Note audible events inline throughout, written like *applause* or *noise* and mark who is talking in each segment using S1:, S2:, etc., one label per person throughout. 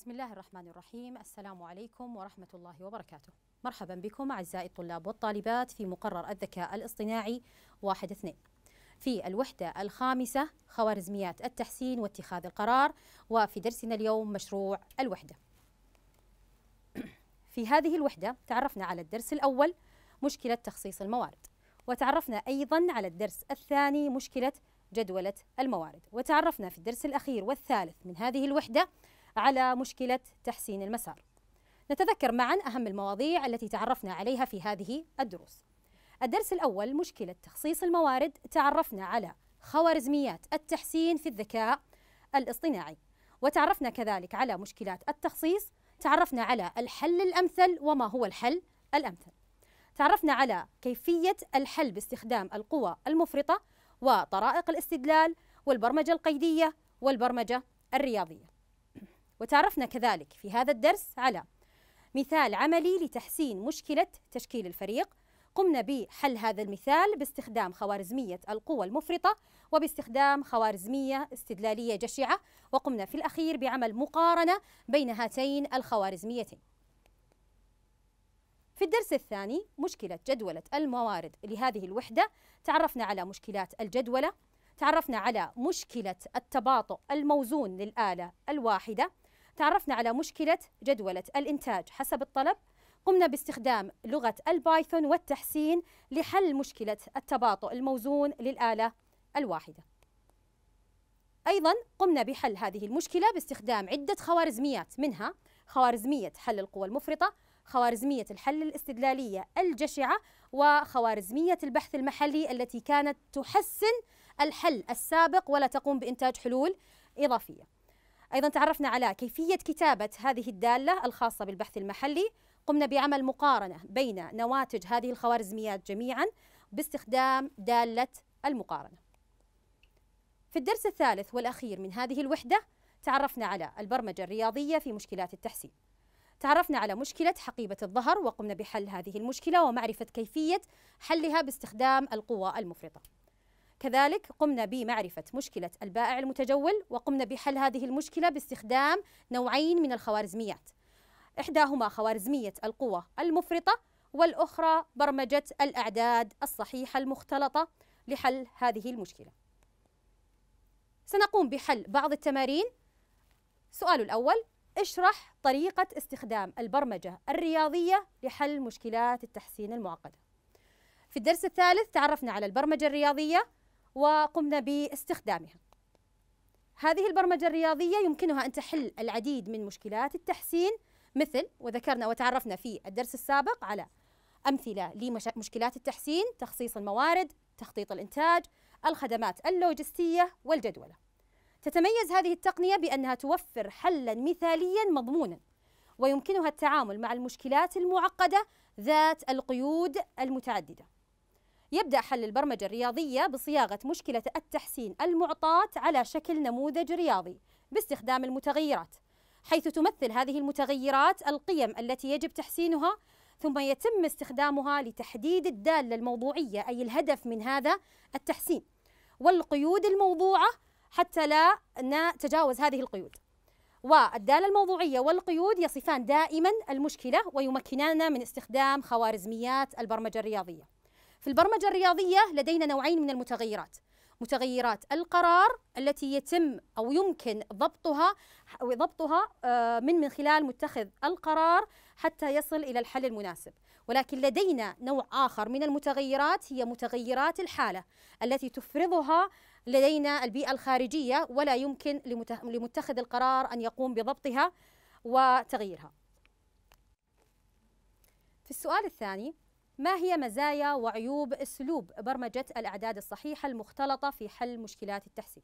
S1: بسم الله الرحمن الرحيم السلام عليكم ورحمة الله وبركاته مرحبا بكم أعزائي الطلاب والطالبات في مقرر الذكاء الاصطناعي واحد اثنين في الوحدة الخامسة خوارزميات التحسين واتخاذ القرار وفي درسنا اليوم مشروع الوحدة *clears throat* في هذه الوحدة تعرفنا على الدرس الأول مشكلة تخصيص الموارد وتعرفنا أيضا على الدرس الثاني مشكلة جدولة الموارد وتعرفنا في الدرس الأخير والثالث من هذه الوحدة على مشكلة تحسين المسار نتذكر معا أهم المواضيع التي تعرفنا عليها في هذه الدروس الدرس الأول مشكلة تخصيص الموارد تعرفنا على خوارزميات التحسين في الذكاء الاصطناعي وتعرفنا كذلك على مشكلات التخصيص تعرفنا على الحل الأمثل وما هو الحل الأمثل تعرفنا على كيفية الحل باستخدام القوى المفرطة وطرائق الاستدلال والبرمجة القيدية والبرمجة الرياضية وتعرفنا كذلك في هذا الدرس على مثال عملي لتحسين مشكلة تشكيل الفريق قمنا بحل هذا المثال باستخدام خوارزمية القوى المفرطة وباستخدام خوارزمية استدلالية جشعة وقمنا في الأخير بعمل مقارنة بين هاتين الخوارزميتين في الدرس الثاني مشكلة جدولة الموارد لهذه الوحدة تعرفنا على مشكلات الجدولة تعرفنا على مشكلة التباطؤ الموزون للآلة الواحدة تعرفنا على مشكلة جدولة الإنتاج حسب الطلب قمنا باستخدام لغة البايثون والتحسين لحل مشكلة التباطؤ الموزون للآلة الواحدة أيضا قمنا بحل هذه المشكلة باستخدام عدة خوارزميات منها خوارزمية حل القوى المفرطة خوارزمية الحل الاستدلالية الجشعة وخوارزمية البحث المحلي التي كانت تحسن الحل السابق ولا تقوم بإنتاج حلول إضافية أيضا تعرفنا على كيفية كتابة هذه الدالة الخاصة بالبحث المحلي قمنا بعمل مقارنة بين نواتج هذه الخوارزميات جميعا باستخدام دالة المقارنة في الدرس الثالث والأخير من هذه الوحدة تعرفنا على البرمجة الرياضية في مشكلات التحسين تعرفنا على مشكلة حقيبة الظهر وقمنا بحل هذه المشكلة ومعرفة كيفية حلها باستخدام القوى المفرطة كذلك قمنا بمعرفة مشكلة البائع المتجول وقمنا بحل هذه المشكلة باستخدام نوعين من الخوارزميات إحداهما خوارزمية القوة المفرطة والأخرى برمجة الأعداد الصحيحة المختلطة لحل هذه المشكلة سنقوم بحل بعض التمارين السؤال الأول اشرح طريقة استخدام البرمجة الرياضية لحل مشكلات التحسين المعقدة في الدرس الثالث تعرفنا على البرمجة الرياضية وقمنا باستخدامها هذه البرمجة الرياضية يمكنها أن تحل العديد من مشكلات التحسين مثل وذكرنا وتعرفنا في الدرس السابق على أمثلة لمشكلات التحسين تخصيص الموارد تخطيط الإنتاج الخدمات اللوجستية والجدولة تتميز هذه التقنية بأنها توفر حلا مثاليا مضمونا ويمكنها التعامل مع المشكلات المعقدة ذات القيود المتعددة يبدأ حل البرمجة الرياضية بصياغة مشكلة التحسين المعطاة على شكل نموذج رياضي باستخدام المتغيرات حيث تمثل هذه المتغيرات القيم التي يجب تحسينها ثم يتم استخدامها لتحديد الدالة الموضوعية أي الهدف من هذا التحسين والقيود الموضوعة حتى لا نتجاوز هذه القيود والدالة الموضوعية والقيود يصفان دائما المشكلة ويمكنانا من استخدام خوارزميات البرمجة الرياضية في البرمجة الرياضية لدينا نوعين من المتغيرات متغيرات القرار التي يتم او يمكن ضبطها ضبطها آه، من من خلال متخذ القرار حتى يصل الى الحل المناسب ولكن لدينا نوع اخر من المتغيرات هي متغيرات الحاله التي تفرضها لدينا البيئه الخارجيه ولا يمكن لمتخذ القرار ان يقوم بضبطها وتغييرها في السؤال الثاني ما هي مزايا وعيوب اسلوب برمجه الاعداد الصحيحه المختلطه في حل مشكلات التحسين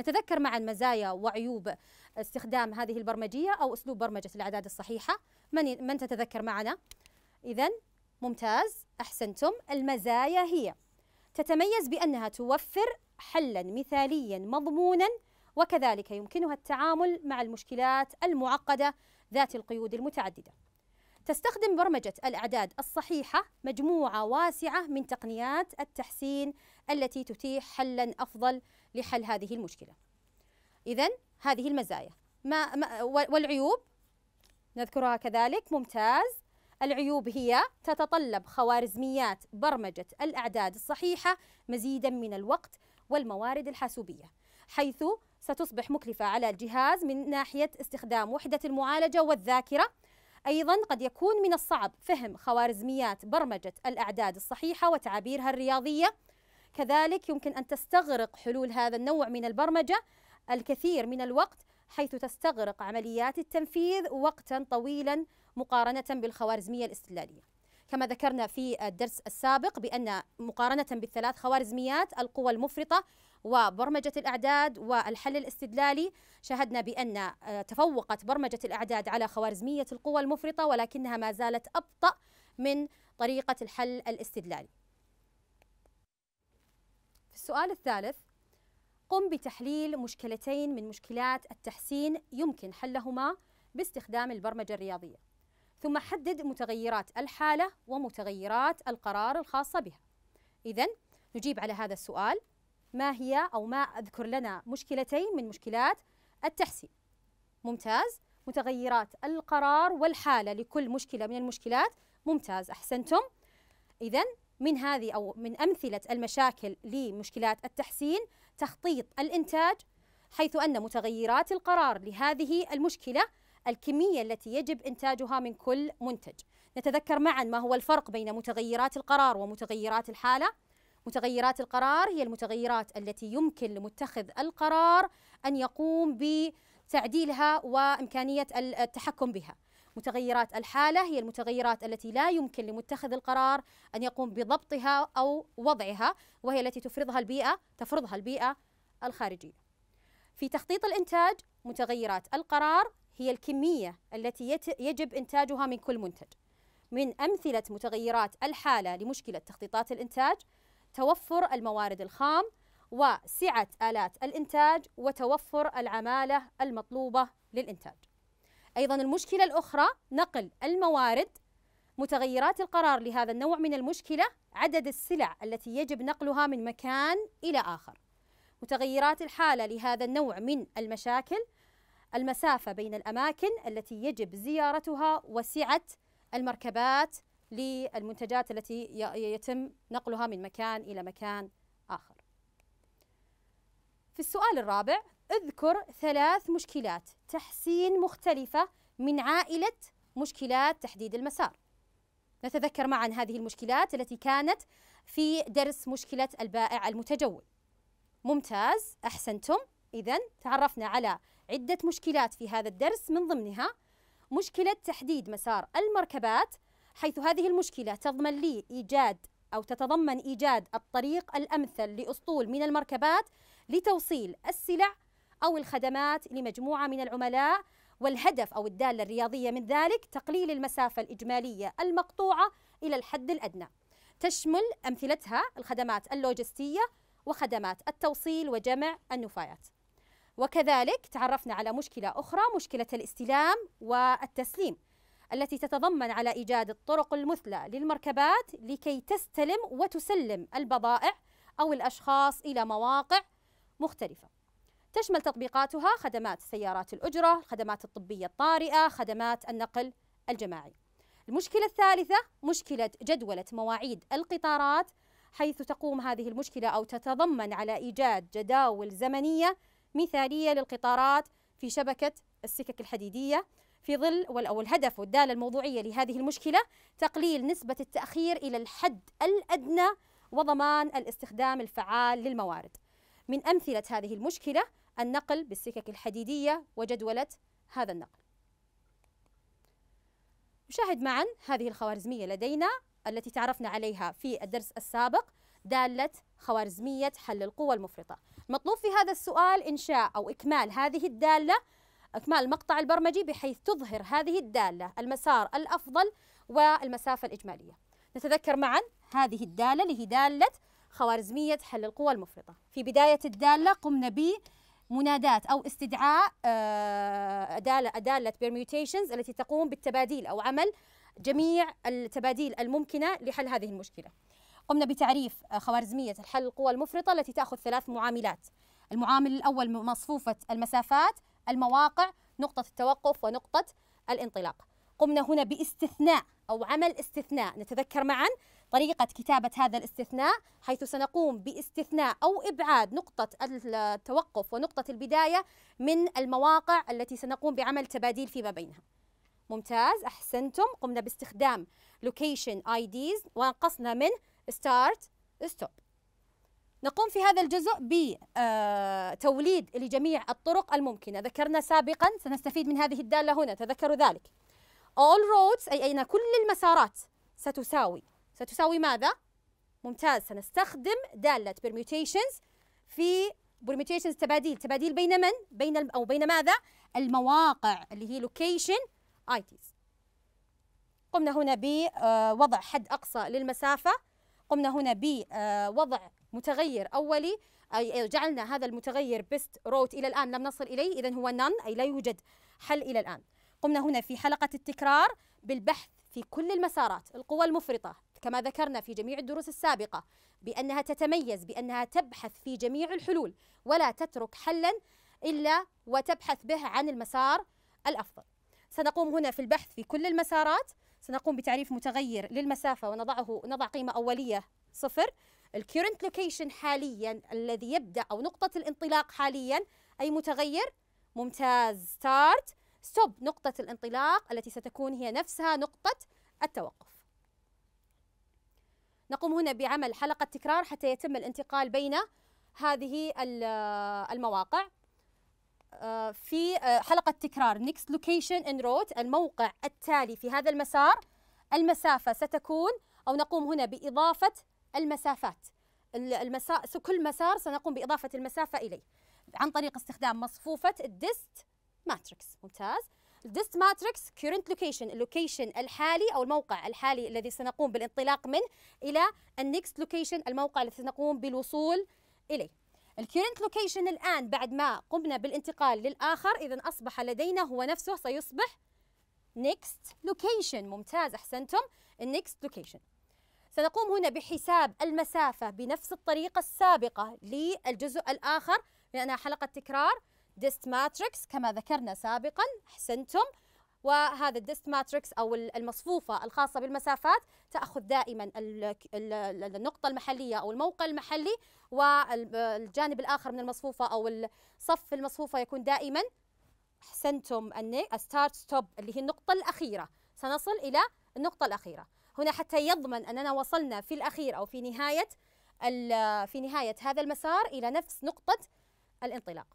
S1: نتذكر معا مزايا وعيوب استخدام هذه البرمجيه او اسلوب برمجه الاعداد الصحيحه من من تتذكر معنا اذا ممتاز احسنتم المزايا هي تتميز بانها توفر حلا مثاليا مضمونا وكذلك يمكنها التعامل مع المشكلات المعقده ذات القيود المتعدده تستخدم برمجة الأعداد الصحيحة مجموعة واسعة من تقنيات التحسين التي تتيح حلا أفضل لحل هذه المشكلة إذا هذه المزايا ما ما والعيوب نذكرها كذلك ممتاز العيوب هي تتطلب خوارزميات برمجة الأعداد الصحيحة مزيدا من الوقت والموارد الحاسوبية حيث ستصبح مكلفة على الجهاز من ناحية استخدام وحدة المعالجة والذاكرة أيضا قد يكون من الصعب فهم خوارزميات برمجة الأعداد الصحيحة وتعابيرها الرياضية كذلك يمكن أن تستغرق حلول هذا النوع من البرمجة الكثير من الوقت حيث تستغرق عمليات التنفيذ وقتا طويلا مقارنة بالخوارزمية الاستدلالية كما ذكرنا في الدرس السابق بأن مقارنة بالثلاث خوارزميات القوى المفرطة وبرمجة الأعداد والحل الاستدلالي شاهدنا بأن آه، تفوقت برمجة الأعداد على خوارزمية القوى المفرطة ولكنها ما زالت أبطأ من طريقة الحل الاستدلالي في السؤال الثالث قم بتحليل مشكلتين من مشكلات التحسين يمكن حلهما باستخدام البرمجة الرياضية ثم حدد متغيرات الحالة ومتغيرات القرار الخاصة بها إذا نجيب على هذا السؤال ما هي أو ما أذكر لنا مشكلتين من مشكلات التحسين ممتاز متغيرات القرار والحالة لكل مشكلة من المشكلات ممتاز أحسنتم إذا من هذه أو من أمثلة المشاكل لمشكلات التحسين تخطيط الإنتاج حيث أن متغيرات القرار لهذه المشكلة الكمية التي يجب إنتاجها من كل منتج نتذكر معا ما هو الفرق بين متغيرات القرار ومتغيرات الحالة متغيرات القرار هي المتغيرات التي يمكن لمتخذ القرار أن يقوم بتعديلها وإمكانية التحكم بها متغيرات الحالة هي المتغيرات التي لا يمكن لمتخذ القرار أن يقوم بضبطها أو وضعها وهي التي تفرضها البيئة تفرضها البيئة الخارجية في تخطيط الإنتاج متغيرات القرار هي الكمية التي يجب إنتاجها من كل منتج من أمثلة متغيرات الحالة لمشكلة تخطيطات الإنتاج توفر الموارد الخام وسعة آلات الإنتاج وتوفر العمالة المطلوبة للإنتاج. أيضا المشكلة الأخرى نقل الموارد متغيرات القرار لهذا النوع من المشكلة عدد السلع التي يجب نقلها من مكان إلى آخر. متغيرات الحالة لهذا النوع من المشاكل المسافة بين الأماكن التي يجب زيارتها وسعة المركبات للمنتجات التي يتم نقلها من مكان إلى مكان آخر في السؤال الرابع اذكر ثلاث مشكلات تحسين مختلفة من عائلة مشكلات تحديد المسار نتذكر معا هذه المشكلات التي كانت في درس مشكلة البائع المتجول ممتاز أحسنتم إذا تعرفنا على عدة مشكلات في هذا الدرس من ضمنها مشكلة تحديد مسار المركبات حيث هذه المشكلة تضمن لي إيجاد أو تتضمن إيجاد الطريق الأمثل لأسطول من المركبات لتوصيل السلع أو الخدمات لمجموعة من العملاء والهدف أو الدالة الرياضية من ذلك تقليل المسافة الإجمالية المقطوعة إلى الحد الأدنى تشمل أمثلتها الخدمات اللوجستية وخدمات التوصيل وجمع النفايات وكذلك تعرفنا على مشكلة أخرى مشكلة الاستلام والتسليم التي تتضمن على إيجاد الطرق المثلى للمركبات لكي تستلم وتسلم البضائع أو الأشخاص إلى مواقع مختلفة تشمل تطبيقاتها خدمات سيارات الأجرة الخدمات الطبية الطارئة خدمات النقل الجماعي المشكلة الثالثة مشكلة جدولة مواعيد القطارات حيث تقوم هذه المشكلة أو تتضمن على إيجاد جداول زمنية مثالية للقطارات في شبكة السكك الحديدية في ظل أو الهدف والدالة الموضوعية لهذه المشكلة تقليل نسبة التأخير إلى الحد الأدنى وضمان الاستخدام الفعال للموارد من أمثلة هذه المشكلة النقل بالسكك الحديدية وجدولة هذا النقل نشاهد معا هذه الخوارزمية لدينا التي تعرفنا عليها في الدرس السابق دالة خوارزمية حل القوى المفرطة مطلوب في هذا السؤال إنشاء أو إكمال هذه الدالة إكمال المقطع البرمجي بحيث تظهر هذه الدالة المسار الأفضل والمسافة الإجمالية نتذكر معا هذه الدالة اللي هي دالة خوارزمية حل القوى المفرطة في بداية الدالة قمنا منادات أو استدعاء آه، دالة, دالة التي تقوم بالتباديل أو عمل جميع التباديل الممكنة لحل هذه المشكلة قمنا بتعريف آه، خوارزمية الحل القوى المفرطة التي تأخذ ثلاث معاملات المعامل الأول مصفوفة المسافات المواقع نقطة التوقف ونقطة الانطلاق قمنا هنا باستثناء أو عمل استثناء نتذكر معا طريقة كتابة هذا الاستثناء حيث سنقوم باستثناء أو إبعاد نقطة التوقف ونقطة البداية من المواقع التي سنقوم بعمل تباديل فيما بينها ممتاز أحسنتم قمنا باستخدام location IDs ونقصنا من start stop نقوم في هذا الجزء بتوليد آه، لجميع الطرق الممكنة ذكرنا سابقا سنستفيد من هذه الدالة هنا تذكروا ذلك all roads أي أين كل المسارات ستساوي ستساوي ماذا؟ ممتاز سنستخدم دالة permutations في permutations تباديل تباديل بين من؟ بين أو بين ماذا؟ المواقع اللي هي location ITs قمنا هنا بوضع آه، حد أقصى للمسافة قمنا هنا بوضع آه، متغير أولي أي جعلنا هذا المتغير بيست روت إلى الآن لم نصل إليه إذا هو نان أي لا يوجد حل إلى الآن قمنا هنا في حلقة التكرار بالبحث في كل المسارات القوى المفرطة كما ذكرنا في جميع الدروس السابقة بأنها تتميز بأنها تبحث في جميع الحلول ولا تترك حلا إلا وتبحث به عن المسار الأفضل سنقوم هنا في البحث في كل المسارات سنقوم بتعريف متغير للمسافة ونضعه نضع قيمة أولية صفر الكيرنت لوكيشن حاليا الذي يبدأ أو نقطة الانطلاق حاليا أي متغير ممتاز ستارت ستوب نقطة الانطلاق التي ستكون هي نفسها نقطة التوقف نقوم هنا بعمل حلقة تكرار حتى يتم الانتقال بين هذه آه، المواقع آه، في آه، حلقة تكرار next location in route الموقع التالي في هذا المسار المسافة ستكون أو نقوم هنا بإضافة المسافات المسا... كل مسار سنقوم بإضافة المسافة إليه عن طريق استخدام مصفوفة الدست ماتريكس ممتاز الدست ماتريكس current لوكيشن اللوكيشن الحالي او الموقع الحالي الذي سنقوم بالانطلاق منه الى النكست لوكيشن الموقع الذي سنقوم بالوصول اليه الكيرنت لوكيشن الان بعد ما قمنا بالانتقال للاخر اذا اصبح لدينا هو نفسه سيصبح نكست لوكيشن ممتاز احسنتم النكست لوكيشن سنقوم هنا بحساب المسافة بنفس الطريقة السابقة للجزء الآخر لأنها حلقة تكرار ديست ماتريكس كما ذكرنا سابقا أحسنتم وهذا الديست ماتريكس أو المصفوفة الخاصة بالمسافات تأخذ دائما النقطة المحلية أو الموقع المحلي والجانب الآخر من المصفوفة أو الصف المصفوفة يكون دائما أحسنتم الستارت ستوب اللي هي النقطة الأخيرة سنصل إلى النقطة الأخيرة هنا حتى يضمن أننا وصلنا في الأخير أو في نهاية في نهاية هذا المسار إلى نفس نقطة الانطلاق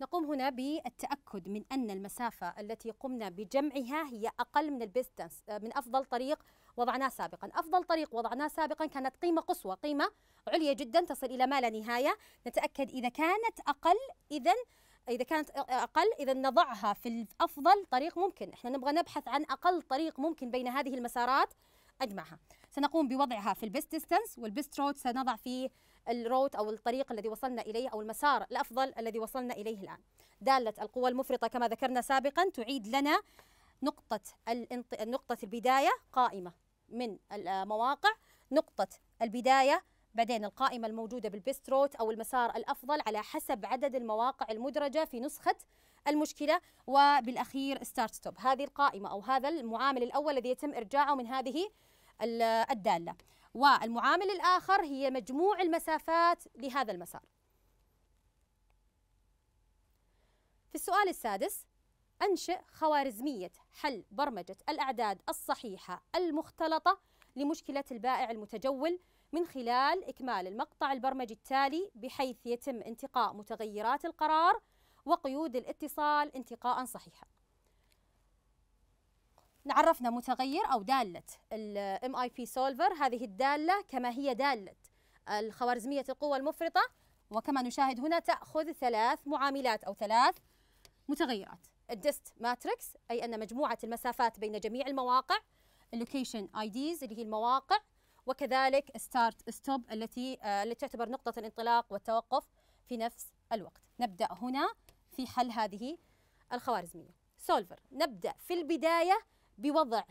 S1: نقوم هنا بالتأكد من أن المسافة التي قمنا بجمعها هي أقل من البيستنس من أفضل طريق وضعناه سابقا أفضل طريق وضعناه سابقا كانت قيمة قصوى قيمة عليا جدا تصل إلى ما لا نهاية نتأكد إذا كانت أقل إذا إذا كانت أقل إذا نضعها في أفضل طريق ممكن إحنا نبغى نبحث عن أقل طريق ممكن بين هذه المسارات أجمعها سنقوم بوضعها في البيست ديستنس والبيست روت سنضع فيه الروت أو الطريق الذي وصلنا إليه أو المسار الأفضل الذي وصلنا إليه الآن دالة القوى المفرطة كما ذكرنا سابقا تعيد لنا نقطة الانط... نقطة البداية قائمة من المواقع نقطة البداية بعدين القائمة الموجودة روت أو المسار الأفضل على حسب عدد المواقع المدرجة في نسخة المشكلة وبالأخير ستارت ستوب هذه القائمة أو هذا المعامل الأول الذي يتم إرجاعه من هذه الدالة والمعامل الآخر هي مجموع المسافات لهذا المسار في السؤال السادس أنشئ خوارزمية حل برمجة الأعداد الصحيحة المختلطة لمشكلة البائع المتجول من خلال إكمال المقطع البرمجي التالي بحيث يتم انتقاء متغيرات القرار وقيود الاتصال انتقاء صحيحا عرفنا متغير أو دالة الام اي بي سولفر هذه الدالة كما هي دالة الخوارزمية القوة المفرطة وكما نشاهد هنا تأخذ ثلاث معاملات أو ثلاث متغيرات الديست ماتريكس أي أن مجموعة المسافات بين جميع المواقع اللوكيشن اي ديز اللي هي المواقع وكذلك ستارت ستوب التي آه، التي تعتبر نقطة الانطلاق والتوقف في نفس الوقت نبدأ هنا في حل هذه الخوارزمية سولفر نبدأ في البداية بوضع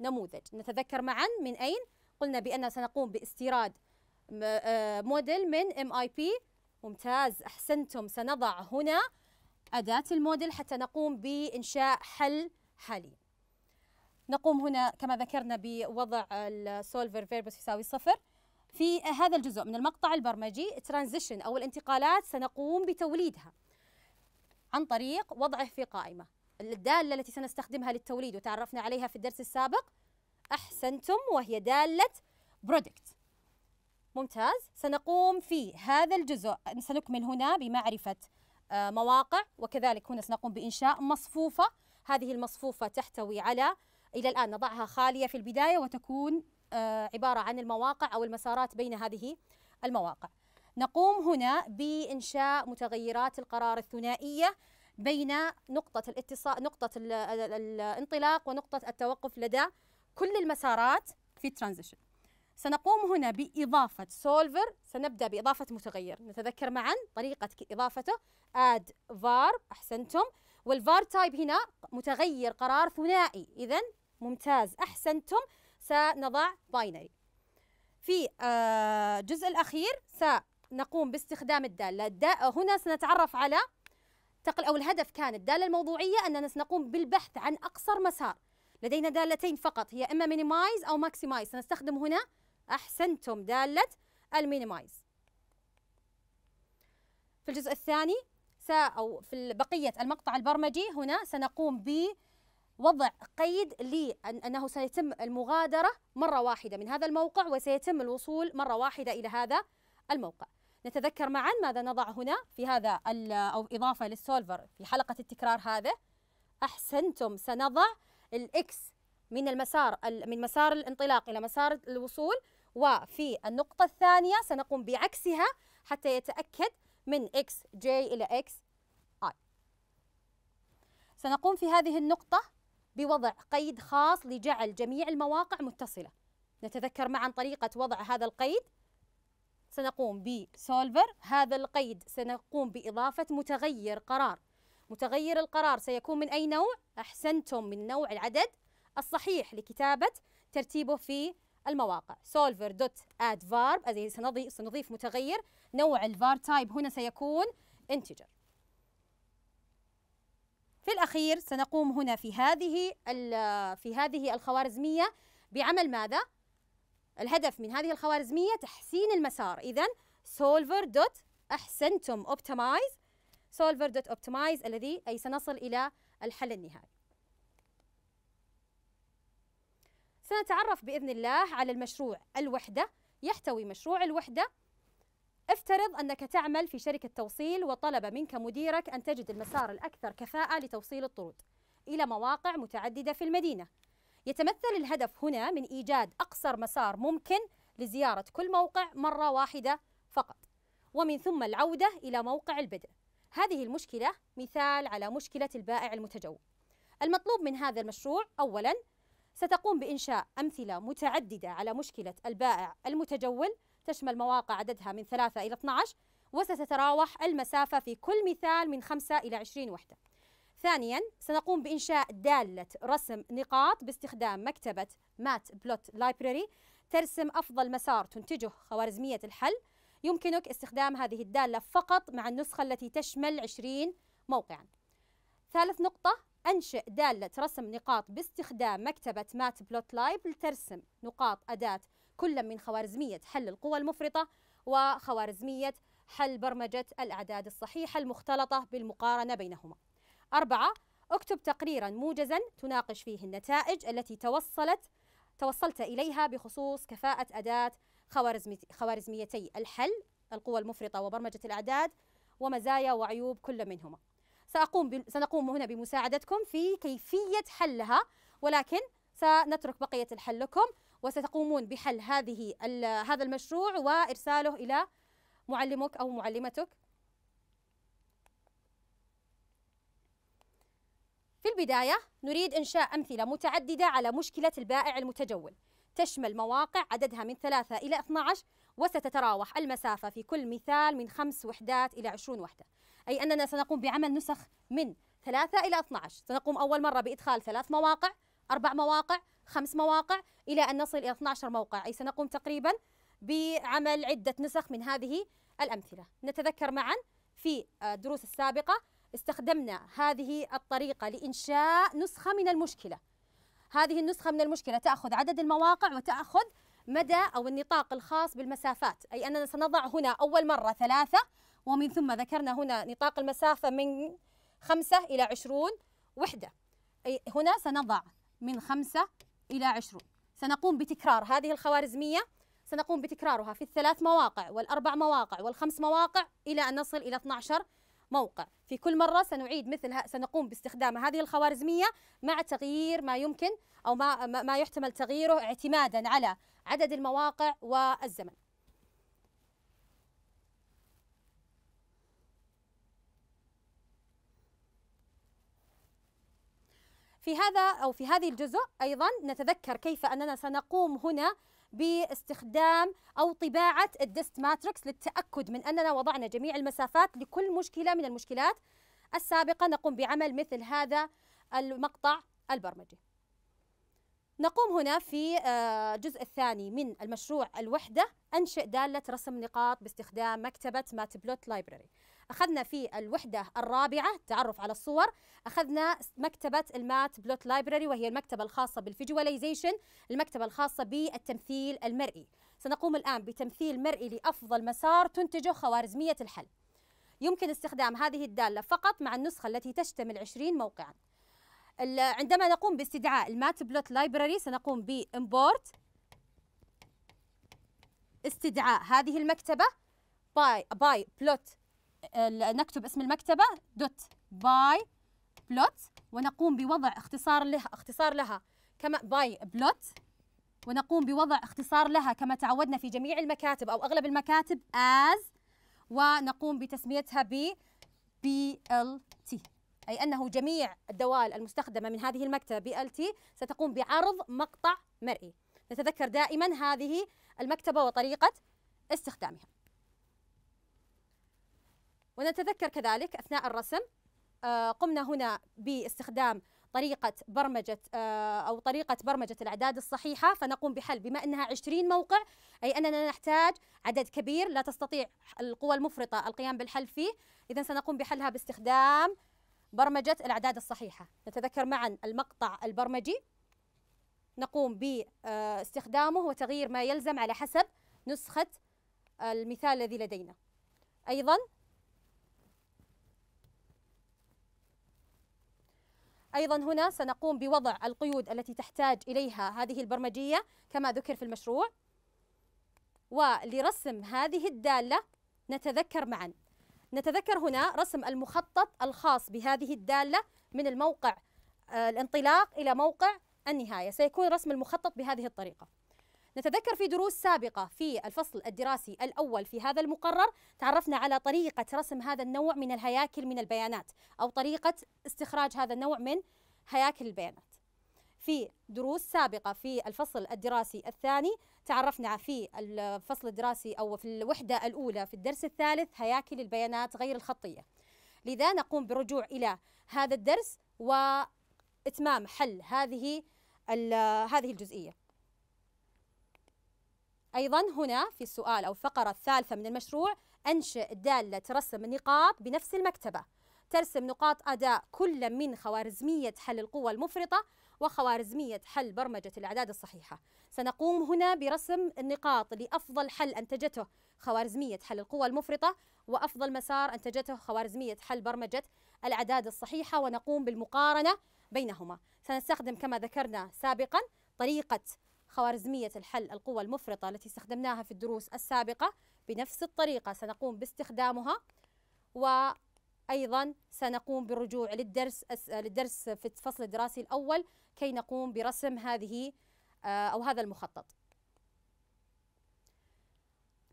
S1: نموذج نتذكر معا من أين قلنا بأن سنقوم باستيراد آه، موديل من ام اي بي ممتاز احسنتم سنضع هنا اداه الموديل حتى نقوم بانشاء حل حالي نقوم هنا كما ذكرنا بوضع السولفر فيربس يساوي صفر في هذا الجزء من المقطع البرمجي ترانزيشن او الانتقالات سنقوم بتوليدها عن طريق وضعه في قائمه الدالة التي سنستخدمها للتوليد وتعرفنا عليها في الدرس السابق أحسنتم وهي دالة برودكت ممتاز سنقوم في هذا الجزء سنكمل هنا بمعرفة آه، مواقع وكذلك هنا سنقوم بإنشاء مصفوفة هذه المصفوفة تحتوي على إلى الآن نضعها خالية في البداية وتكون آه، عبارة عن المواقع أو المسارات بين هذه المواقع نقوم هنا بإنشاء متغيرات القرار الثنائية بين نقطة الاتصال نقطة الانطلاق ونقطة التوقف لدى كل المسارات في الترانزيشن سنقوم هنا بإضافة سولفر سنبدأ بإضافة متغير نتذكر معا طريقة إضافته add var أحسنتم والفار تايب هنا متغير قرار ثنائي إذا ممتاز أحسنتم سنضع باينري في الجزء آه، الأخير سنقوم باستخدام الدالة هنا سنتعرف على تقل أو الهدف كان الدالة الموضوعية أننا سنقوم بالبحث عن أقصر مسار لدينا دالتين فقط هي إما مينيمايز أو ماكسيمايز سنستخدم هنا أحسنتم دالة المينيمايز في الجزء الثاني أو في بقية المقطع البرمجي هنا سنقوم بوضع قيد لأنه سيتم المغادرة مرة واحدة من هذا الموقع وسيتم الوصول مرة واحدة إلى هذا الموقع نتذكر معا ماذا نضع هنا في هذا أو إضافة للسولفر في حلقة التكرار هذا أحسنتم سنضع الإكس من المسار من مسار الانطلاق إلى مسار الوصول وفي النقطة الثانية سنقوم بعكسها حتى يتأكد من إكس جي إلى إكس آي سنقوم في هذه النقطة بوضع قيد خاص لجعل جميع المواقع متصلة نتذكر معا طريقة وضع هذا القيد سنقوم بسولفر هذا القيد سنقوم بإضافة متغير قرار متغير القرار سيكون من أي نوع؟ أحسنتم من نوع العدد الصحيح لكتابة ترتيبه في المواقع سولفر دوت سنضيف متغير نوع الفار تايب هنا سيكون انتجر في الأخير سنقوم هنا في هذه في هذه الخوارزمية بعمل ماذا؟ الهدف من هذه الخوارزمية تحسين المسار إذا سولفر دوت أحسنتم أوبتمايز سولفر دوت أوبتمايز الذي أي سنصل إلى الحل النهائي سنتعرف بإذن الله على المشروع الوحدة يحتوي مشروع الوحدة افترض أنك تعمل في شركة توصيل وطلب منك مديرك أن تجد المسار الأكثر كفاءة لتوصيل الطرود إلى مواقع متعددة في المدينة يتمثل الهدف هنا من إيجاد أقصر مسار ممكن لزيارة كل موقع مرة واحدة فقط ومن ثم العودة إلى موقع البدء هذه المشكلة مثال على مشكلة البائع المتجول المطلوب من هذا المشروع أولاً ستقوم بإنشاء أمثلة متعددة على مشكلة البائع المتجول تشمل مواقع عددها من 3 إلى 12 وستتراوح المسافة في كل مثال من 5 إلى 20 وحدة ثانيا سنقوم بإنشاء دالة رسم نقاط باستخدام مكتبة مات بلوت لايبراري ترسم أفضل مسار تنتجه خوارزمية الحل يمكنك استخدام هذه الدالة فقط مع النسخة التي تشمل 20 موقعا ثالث نقطة أنشئ دالة رسم نقاط باستخدام مكتبة مات بلوت لايب لترسم نقاط أداة كل من خوارزمية حل القوى المفرطة وخوارزمية حل برمجة الأعداد الصحيحة المختلطة بالمقارنة بينهما أربعة اكتب تقريرا موجزا تناقش فيه النتائج التي توصلت توصلت إليها بخصوص كفاءة أداة خوارزميتي الحل القوى المفرطة وبرمجة الأعداد ومزايا وعيوب كل منهما سأقوم سنقوم هنا بمساعدتكم في كيفية حلها ولكن سنترك بقية الحل لكم وستقومون بحل هذه هذا المشروع وإرساله إلى معلمك أو معلمتك في البداية نريد إنشاء أمثلة متعددة على مشكلة البائع المتجول تشمل مواقع عددها من 3 إلى 12 وستتراوح المسافة في كل مثال من خمس وحدات إلى 20 وحدة أي أننا سنقوم بعمل نسخ من 3 إلى 12 سنقوم أول مرة بإدخال ثلاث مواقع أربع مواقع خمس مواقع إلى أن نصل إلى 12 موقع أي سنقوم تقريبا بعمل عدة نسخ من هذه الأمثلة نتذكر معا في آه، الدروس السابقة استخدمنا هذه الطريقة لإنشاء نسخة من المشكلة هذه النسخة من المشكلة تأخذ عدد المواقع وتأخذ مدى أو النطاق الخاص بالمسافات أي أننا سنضع هنا أول مرة ثلاثة ومن ثم ذكرنا هنا نطاق المسافة من خمسة إلى عشرون وحدة أي هنا سنضع من خمسة إلى عشرون سنقوم بتكرار هذه الخوارزمية سنقوم بتكرارها في الثلاث مواقع والأربع مواقع والخمس مواقع إلى أن نصل إلى 12 موقع في كل مرة سنعيد مثل سنقوم باستخدام هذه الخوارزمية مع تغيير ما يمكن أو ما, ما يحتمل تغييره اعتمادا على عدد المواقع والزمن في هذا أو في هذه الجزء أيضا نتذكر كيف أننا سنقوم هنا باستخدام أو طباعة الدست ماتريكس للتأكد من أننا وضعنا جميع المسافات لكل مشكلة من المشكلات السابقة نقوم بعمل مثل هذا المقطع البرمجي نقوم هنا في الجزء آه، الثاني من المشروع الوحدة أنشئ دالة رسم نقاط باستخدام مكتبة ماتبلوت لايبراري أخذنا في الوحدة الرابعة التعرف على الصور أخذنا مكتبة المات بلوت لايبراري وهي المكتبة الخاصة بالفيجواليزيشن المكتبة الخاصة بالتمثيل المرئي سنقوم الآن بتمثيل مرئي لأفضل مسار تنتجه خوارزمية الحل يمكن استخدام هذه الدالة فقط مع النسخة التي تشتمل 20 موقعاً عندما نقوم باستدعاء المات بلوت لايبراري سنقوم بإمبورت استدعاء هذه المكتبة باي باي بلوت نكتب اسم المكتبة دوت باي بلوت ونقوم بوضع اختصار لها اختصار لها كما باي بلوت ونقوم بوضع اختصار لها كما تعودنا في جميع المكاتب أو أغلب المكاتب as ونقوم بتسميتها ب BLT أي أنه جميع الدوال المستخدمة من هذه المكتبة BLT ستقوم بعرض مقطع مرئي نتذكر دائما هذه المكتبة وطريقة استخدامها ونتذكر كذلك أثناء الرسم آه، قمنا هنا باستخدام طريقة برمجة آه، أو طريقة برمجة الأعداد الصحيحة فنقوم بحل بما أنها 20 موقع أي أننا نحتاج عدد كبير لا تستطيع القوى المفرطة القيام بالحل فيه إذا سنقوم بحلها باستخدام برمجة الأعداد الصحيحة نتذكر معا المقطع البرمجي نقوم باستخدامه وتغيير ما يلزم على حسب نسخة المثال الذي لدينا أيضا أيضا هنا سنقوم بوضع القيود التي تحتاج إليها هذه البرمجية كما ذكر في المشروع ولرسم هذه الدالة نتذكر معا نتذكر هنا رسم المخطط الخاص بهذه الدالة من الموقع آه، الانطلاق إلى موقع النهاية سيكون رسم المخطط بهذه الطريقة نتذكر في دروس سابقة في الفصل الدراسي الأول في هذا المقرر تعرفنا على طريقة رسم هذا النوع من الهياكل من البيانات أو طريقة استخراج هذا النوع من هياكل البيانات في دروس سابقة في الفصل الدراسي الثاني تعرفنا في الفصل الدراسي أو في الوحدة الأولى في الدرس الثالث هياكل البيانات غير الخطية لذا نقوم برجوع إلى هذا الدرس وإتمام حل هذه هذه الجزئية أيضا هنا في السؤال أو الفقرة الثالثة من المشروع أنشئ دالة رسم نقاط بنفس المكتبة ترسم نقاط أداء كل من خوارزمية حل القوة المفرطة وخوارزمية حل برمجة الأعداد الصحيحة سنقوم هنا برسم النقاط لأفضل حل أنتجته خوارزمية حل القوى المفرطة وأفضل مسار أنتجته خوارزمية حل برمجة الأعداد الصحيحة ونقوم بالمقارنة بينهما سنستخدم كما ذكرنا سابقا طريقة خوارزمية الحل القوى المفرطة التي استخدمناها في الدروس السابقة بنفس الطريقة سنقوم باستخدامها وأيضا سنقوم بالرجوع للدرس للدرس في الفصل الدراسي الأول كي نقوم برسم هذه آه، أو هذا المخطط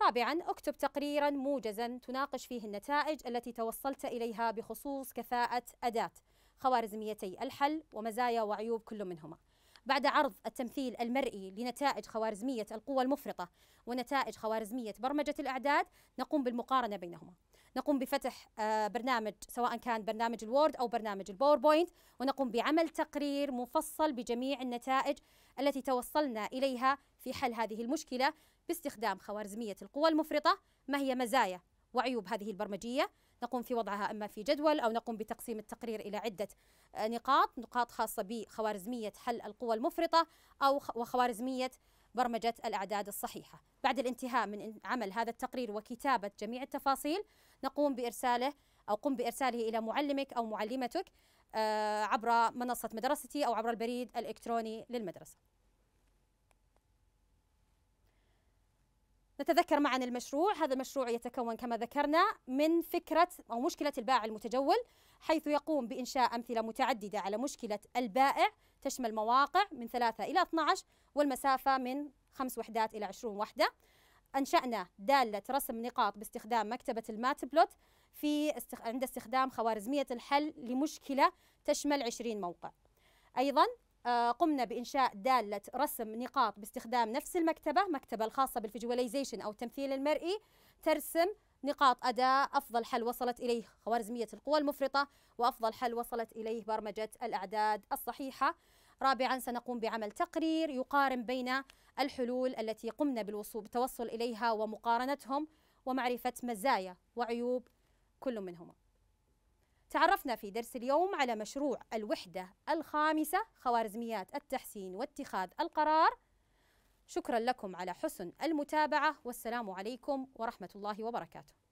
S1: رابعا اكتب تقريرا موجزا تناقش فيه النتائج التي توصلت إليها بخصوص كفاءة أداة خوارزميتي الحل ومزايا وعيوب كل منهما بعد عرض التمثيل المرئي لنتائج خوارزمية القوى المفرطة ونتائج خوارزمية برمجة الأعداد نقوم بالمقارنة بينهما نقوم بفتح آه، برنامج سواء كان برنامج الوورد أو برنامج الباوربوينت ونقوم بعمل تقرير مفصل بجميع النتائج التي توصلنا إليها في حل هذه المشكلة باستخدام خوارزمية القوى المفرطة ما هي مزايا وعيوب هذه البرمجية نقوم في وضعها اما في جدول او نقوم بتقسيم التقرير الى عده آه، نقاط، نقاط خاصه بخوارزميه حل القوى المفرطه او وخوارزميه برمجه الاعداد الصحيحه. بعد الانتهاء من عمل هذا التقرير وكتابه جميع التفاصيل نقوم بارساله او قم بارساله الى معلمك او معلمتك آه، عبر منصه مدرستي او عبر البريد الالكتروني للمدرسه. نتذكر معا المشروع هذا المشروع يتكون كما ذكرنا من فكرة أو مشكلة البائع المتجول حيث يقوم بإنشاء أمثلة متعددة على مشكلة البائع تشمل مواقع من 3 إلى 12 والمسافة من 5 وحدات إلى 20 وحدة أنشأنا دالة رسم نقاط باستخدام مكتبة الماتبلوت في استخ... عند استخدام خوارزمية الحل لمشكلة تشمل 20 موقع أيضا آه، قمنا بإنشاء دالة رسم نقاط باستخدام نفس المكتبة مكتبة الخاصة بالفيجواليزيشن أو التمثيل المرئي ترسم نقاط أداء أفضل حل وصلت إليه خوارزمية القوى المفرطة وأفضل حل وصلت إليه برمجة الأعداد الصحيحة رابعا سنقوم بعمل تقرير يقارن بين الحلول التي قمنا بالتوصل إليها ومقارنتهم ومعرفة مزايا وعيوب كل منهما تعرفنا في درس اليوم على مشروع الوحدة الخامسة خوارزميات التحسين واتخاذ القرار شكرا لكم على حسن المتابعة والسلام عليكم ورحمة الله وبركاته